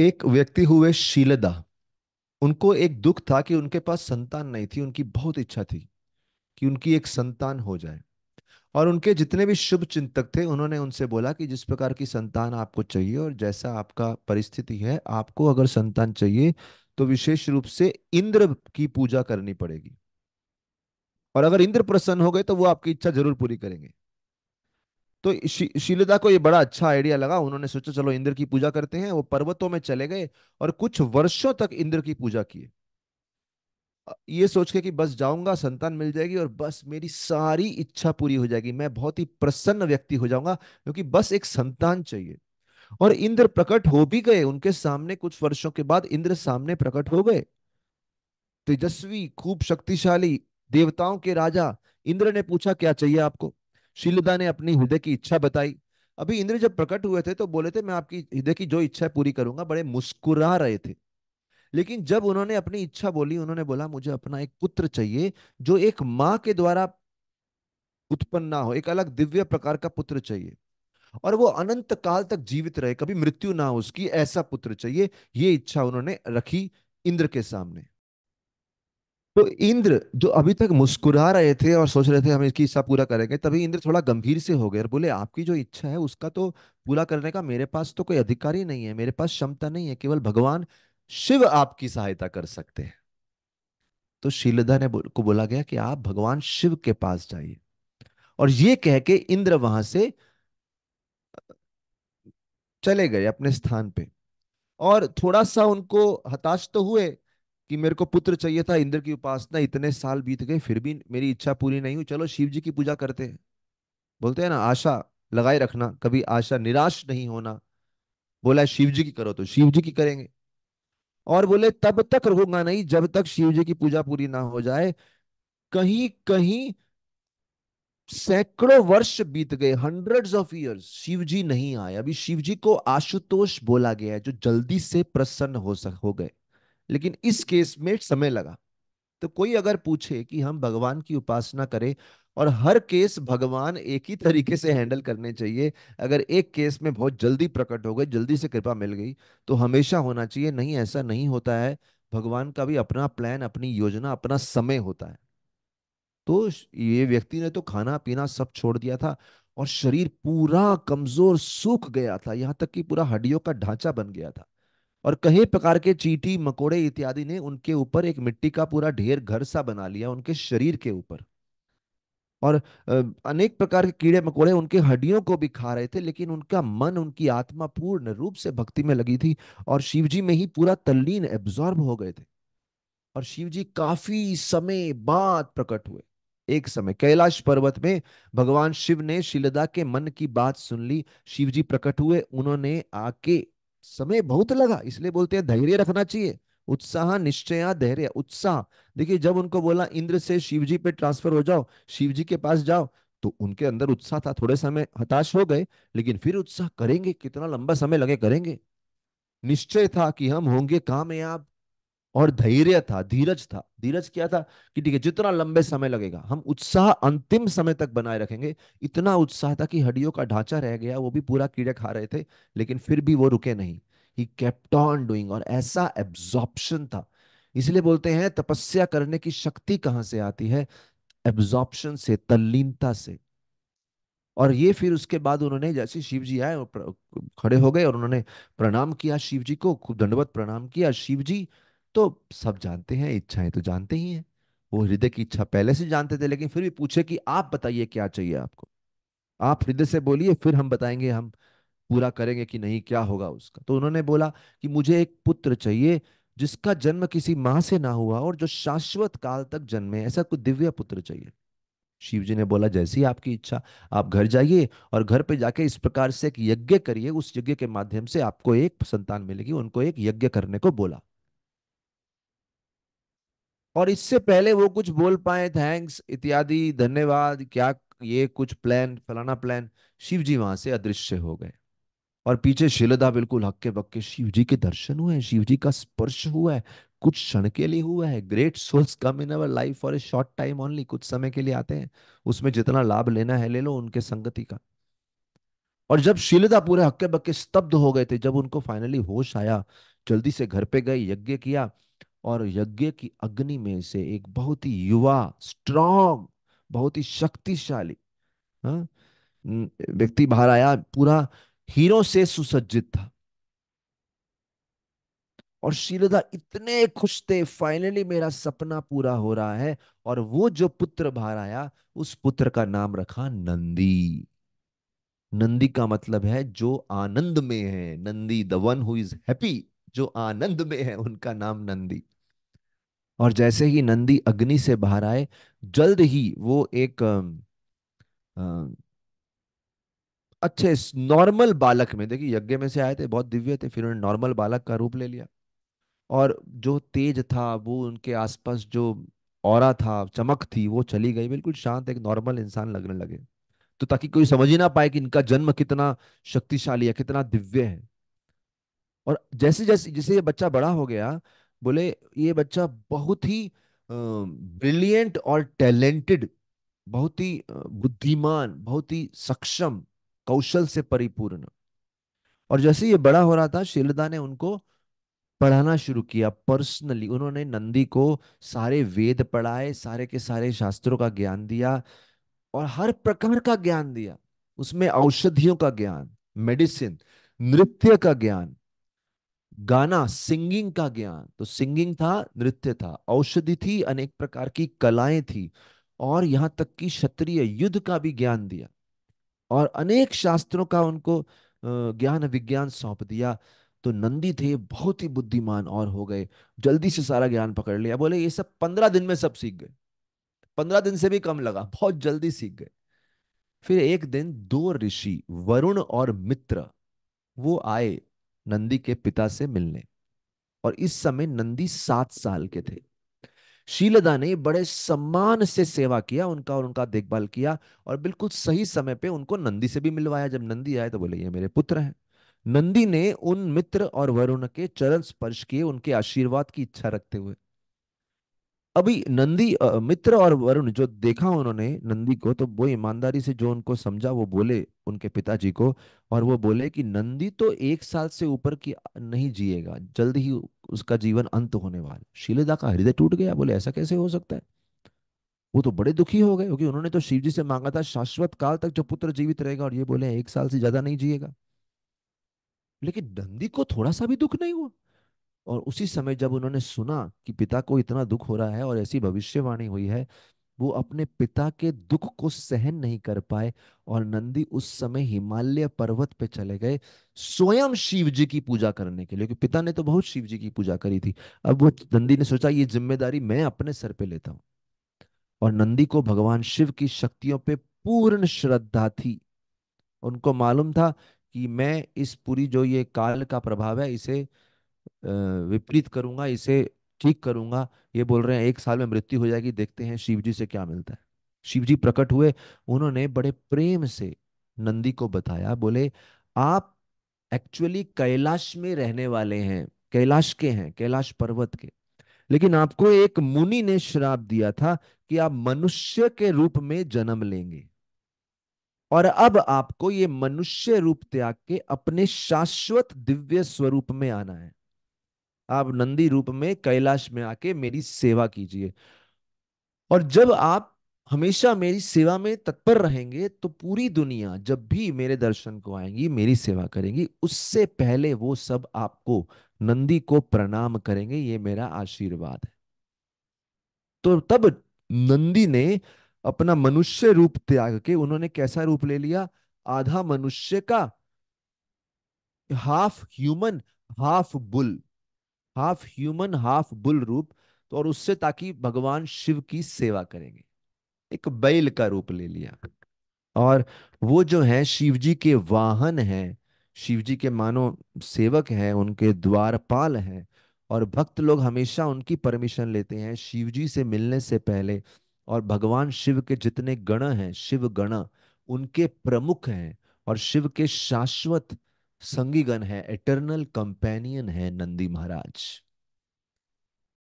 एक व्यक्ति हुए शीलदा उनको एक दुख था कि उनके पास संतान नहीं थी उनकी बहुत इच्छा थी कि उनकी एक संतान हो जाए और उनके जितने भी शुभ चिंतक थे उन्होंने उनसे बोला कि जिस प्रकार की संतान आपको चाहिए और जैसा आपका परिस्थिति है आपको अगर संतान चाहिए तो विशेष रूप से इंद्र की पूजा करनी पड़ेगी और अगर इंद्र प्रसन्न हो गए तो वो आपकी इच्छा जरूर पूरी करेंगे तो शी, शीलदा को ये बड़ा अच्छा आइडिया लगा उन्होंने सोचा चलो इंद्र की पूजा करते हैं वो पर्वतों में चले गए और कुछ वर्षों तक इंद्र की पूजा किए ये सोच के कि बस जाऊंगा संतान मिल जाएगी और बस मेरी सारी इच्छा पूरी हो जाएगी मैं बहुत ही प्रसन्न व्यक्ति हो जाऊंगा क्योंकि बस एक संतान चाहिए और इंद्र प्रकट हो भी गए उनके सामने कुछ वर्षों के बाद इंद्र सामने प्रकट हो गए तेजस्वी खूब शक्तिशाली देवताओं के राजा इंद्र ने पूछा क्या चाहिए आपको शीलदा ने अपनी हृदय की इच्छा बताई अभी इंद्र जब प्रकट हुए थे तो बोले थे मैं आपकी हृदय की जो इच्छा पूरी करूंगा बड़े मुस्कुरा रहे थे लेकिन जब उन्होंने अपनी इच्छा बोली उन्होंने बोला मुझे अपना एक पुत्र चाहिए जो एक माँ के द्वारा उत्पन्न ना हो एक अलग दिव्य प्रकार का पुत्र चाहिए और वो अनंत काल तक जीवित रहे कभी मृत्यु ना हो उसकी ऐसा पुत्र चाहिए ये इच्छा उन्होंने रखी इंद्र के सामने तो इंद्र जो अभी तक मुस्कुरा रहे थे और सोच रहे थे हम इसकी इच्छा पूरा करेंगे तभी इंद्र थोड़ा गंभीर से हो गए और बोले आपकी जो इच्छा है उसका तो पूरा करने का मेरे पास तो कोई अधिकार ही नहीं है मेरे पास क्षमता नहीं है केवल भगवान शिव आपकी सहायता कर सकते हैं तो शीलदा ने को बोला गया कि आप भगवान शिव के पास जाइए और ये कह के इंद्र वहां से चले गए अपने स्थान पे और थोड़ा सा उनको हताश तो हुए कि मेरे को पुत्र चाहिए था इंद्र की उपासना इतने साल बीत गए फिर भी मेरी इच्छा पूरी नहीं हुई चलो शिव जी की पूजा करते हैं बोलते हैं ना आशा लगाए रखना कभी आशा निराश नहीं होना बोला शिव जी की करो तो शिव जी की करेंगे और बोले तब तक रहूंगा नहीं जब तक शिव जी की पूजा पूरी ना हो जाए कहीं कहीं सैकड़ों वर्ष बीत गए hundred of years Shiv ji नहीं आए अभी शिव जी को आशुतोष बोला गया है जो जल्दी से प्रसन्न हो सक हो गए लेकिन इस केस में समय लगा तो कोई अगर पूछे कि हम भगवान की उपासना करें और हर केस भगवान एक ही तरीके से हैंडल करने चाहिए अगर एक केस में बहुत जल्दी प्रकट हो गए जल्दी से कृपा मिल गई तो हमेशा होना चाहिए नहीं ऐसा नहीं होता है भगवान का भी अपना प्लान अपनी योजना अपना समय होता है तो ये व्यक्ति ने तो खाना पीना सब छोड़ दिया था और शरीर पूरा कमजोर सूख गया था यहाँ तक कि पूरा हड्डियों का ढांचा बन गया था और कई प्रकार के चीटी मकोड़े इत्यादि ने उनके ऊपर एक मिट्टी का पूरा ढेर घर सा बना लिया उनके शरीर के ऊपर और अनेक प्रकार के कीड़े मकोड़े उनके हड्डियों को भी खा रहे थे लेकिन उनका मन उनकी आत्मा पूर्ण रूप से भक्ति में लगी थी और शिवजी में ही पूरा तल्लीन एब्जॉर्ब हो गए थे और शिवजी काफी समय बाद प्रकट हुए एक समय कैलाश पर्वत में भगवान शिव ने शिलदा के मन की बात सुन ली शिवजी प्रकट हुए उन्होंने आके समय बहुत लगा इसलिए बोलते हैं धैर्य रखना चाहिए उत्साह निश्चय धैर्य उत्साह देखिए जब उनको बोला इंद्र से शिवजी पे ट्रांसफर हो जाओ शिवजी के पास जाओ तो उनके अंदर उत्साह था थोड़े समय हताश हो गए लेकिन फिर उत्साह करेंगे कितना लंबा समय लगे करेंगे निश्चय था कि हम होंगे कामयाब और धैर्य था धीरज था धीरज क्या था कि ठीक है जितना लंबे समय लगेगा हम उत्साह अंतिम समय तक बनाए रखेंगे इतना उत्साह था कि हड्डियों का ढांचा रह गया वो भी पूरा कीड़े खा रहे थे लेकिन फिर भी वो रुके नहीं ही केप्ट ऑन डूइंग और ऐसा एब्जॉर्प्शन था इसलिए बोलते हैं तपस्या करने की शक्ति कहां से आती है एब्जॉर्प्शन से तल्लीनता से और ये फिर उसके बाद उन्होंने जैसे शिव जी आए खड़े हो गए और उन्होंने प्रणाम किया शिव जी को खूब दंडवत प्रणाम किया शिव जी तो सब जानते हैं इच्छाएं तो जानते ही हैं वो हृदय की इच्छा पहले से जानते थे लेकिन फिर भी पूछे कि आप बताइए क्या चाहिए आपको आप हृदय से बोलिए फिर हम बताएंगे हम पूरा करेंगे कि नहीं क्या होगा उसका तो उन्होंने बोला कि मुझे एक पुत्र चाहिए जिसका जन्म किसी माँ से ना हुआ और जो शाश्वत काल तक जन्मे ऐसा कोई दिव्य पुत्र चाहिए शिव जी ने बोला जैसी आपकी इच्छा आप घर जाइए और घर पे जाके इस प्रकार से एक यज्ञ करिए उस यज्ञ के माध्यम से आपको एक संतान मिलेगी उनको एक यज्ञ करने को बोला और इससे पहले वो कुछ बोल पाए थैंक्स इत्यादि धन्यवाद क्या ये कुछ प्लान फलाना प्लान शिव जी वहां से अदृश्य हो गए और पीछे शिलदा बिल्कुल हक्के बक्के शिव जी के दर्शन हुए शिव जी का स्पर्श हुआ है कुछ क्षण के लिए हुआ है great souls come in our life for a short time only कुछ समय के लिए आते हैं उसमें जितना लाभ लेना है ले लो उनके संगति का और जब शिलदा पूरे हक्के बक्के स्तब्ध हो गए थे जब उनको फाइनली होश आया जल्दी से घर पे गए यज्ञ किया और यज्ञ की अग्नि में से एक बहुत ही युवा स्ट्रॉन्ग बहुत ही शक्तिशाली हाँ, व्यक्ति बाहर आया पूरा हीरो से सुसज्जित था और शीलदा इतने खुश थे फाइनली मेरा सपना पूरा हो रहा है और वो जो पुत्र बाहर आया उस पुत्र का नाम रखा नंदी नंदी का मतलब है जो आनंद में है Nandi the one who is happy जो आनंद में है उनका नाम नंदी और जैसे ही नंदी अग्नि से बाहर आए जल्द ही वो एक आ, आ, अच्छे नॉर्मल बालक में देखिए यज्ञ में से आए थे बहुत दिव्य थे फिर उन्होंने नॉर्मल बालक का रूप ले लिया और जो तेज था वो उनके आसपास जो और था चमक थी वो चली गई बिल्कुल शांत एक नॉर्मल इंसान लगने लगे तो ताकि कोई समझ ही ना पाए कि इनका जन्म कितना शक्तिशाली है कितना दिव्य है और जैसे जैसे जैसे ये बच्चा बड़ा हो गया बोले ये बच्चा बहुत ही ब्रिलियंट और टैलेंटेड बहुत ही बुद्धिमान बहुत ही सक्षम कौशल से परिपूर्ण और जैसे ये बड़ा हो रहा था शीलदा ने उनको पढ़ाना शुरू किया पर्सनली उन्होंने नंदी को सारे वेद पढ़ाए सारे के सारे शास्त्रों का ज्ञान दिया और हर प्रकार का ज्ञान दिया उसमें औषधियों का ज्ञान मेडिसिन नृत्य का ज्ञान गाना सिंगिंग का ज्ञान तो सिंगिंग था नृत्य था औषधि थी अनेक प्रकार की कलाएं थी और यहां तक कि क्षत्रिय युद्ध का भी ज्ञान दिया और अनेक शास्त्रों का उनको ज्ञान विज्ञान सौंप दिया तो नंदी थे बहुत ही बुद्धिमान और हो गए जल्दी से सारा ज्ञान पकड़ लिया बोले ये सब पंद्रह दिन में सब सीख गए पंद्रह दिन से भी कम लगा बहुत जल्दी सीख गए फिर एक दिन दो ऋषि वरुण और मित्र वो आए नंदी के पिता से मिलने और इस समय नंदी सात साल के थे शीलदा ने बड़े सम्मान से सेवा किया उनका और उनका देखभाल किया और बिल्कुल सही समय पे उनको नंदी से भी मिलवाया जब नंदी आए तो बोले ये मेरे पुत्र हैं नंदी ने उन मित्र और वरुण के चरण स्पर्श किए उनके आशीर्वाद की इच्छा रखते हुए अभी नंदी मित्र और वरुण जो देखा उन्होंने नंदी को तो वो ईमानदारी से जो उनको समझा वो बोले उनके पिताजी को और वो बोले कि नंदी तो एक साल से ऊपर की नहीं जिएगा जल्द ही उसका जीवन अंत होने वाला शीलदा का हृदय टूट गया बोले ऐसा कैसे हो सकता है वो तो बड़े दुखी हो गए क्योंकि उन्होंने तो शिव जी से मांगा था शाश्वत काल तक जो पुत्र जीवित रहेगा और ये बोले एक साल से ज्यादा नहीं जिएगा लेकिन नंदी को थोड़ा सा भी दुख नहीं हुआ और उसी समय जब उन्होंने सुना कि पिता को इतना दुख हो रहा है और ऐसी भविष्यवाणी हुई है वो अपने पिता के दुख को सहन नहीं कर पाए और नंदी उस समय हिमालय पर्वत पे चले गए स्वयं शिव जी की पूजा करने के लिए क्योंकि पिता ने तो बहुत शिव जी की पूजा करी थी अब वो नंदी ने सोचा ये जिम्मेदारी मैं अपने सर पे लेता हूं और नंदी को भगवान शिव की शक्तियों पे पूर्ण श्रद्धा थी उनको मालूम था कि मैं इस पूरी जो ये काल का प्रभाव है इसे विपरीत करूंगा इसे ठीक करूंगा ये बोल रहे हैं एक साल में मृत्यु हो जाएगी देखते हैं शिव जी से क्या मिलता है शिव जी प्रकट हुए उन्होंने बड़े प्रेम से नंदी को बताया बोले आप एक्चुअली कैलाश में रहने वाले हैं कैलाश के हैं कैलाश पर्वत के लेकिन आपको एक मुनि ने श्राप दिया था कि आप मनुष्य के रूप में जन्म लेंगे और अब आपको ये मनुष्य रूप त्याग के अपने शाश्वत दिव्य स्वरूप में आना है आप नंदी रूप में कैलाश में आके मेरी सेवा कीजिए और जब आप हमेशा मेरी सेवा में तत्पर रहेंगे तो पूरी दुनिया जब भी मेरे दर्शन को आएंगी मेरी सेवा करेंगी उससे पहले वो सब आपको नंदी को प्रणाम करेंगे ये मेरा आशीर्वाद है तो तब नंदी ने अपना मनुष्य रूप त्याग के उन्होंने कैसा रूप ले लिया आधा मनुष्य का half human half bull half human half bull रूप तो और उससे ताकि भगवान शिव की सेवा करेंगे एक बैल का रूप ले लिया और वो जो है शिव जी के वाहन हैं शिव जी के मानो सेवक हैं उनके द्वारपाल हैं और भक्त लोग हमेशा उनकी परमिशन लेते हैं शिव जी से मिलने से पहले और भगवान शिव के जितने गण हैं शिव गण उनके प्रमुख हैं और शिव के शाश्वत संगीगण है एटर्नल कंपेनियन है नंदी महाराज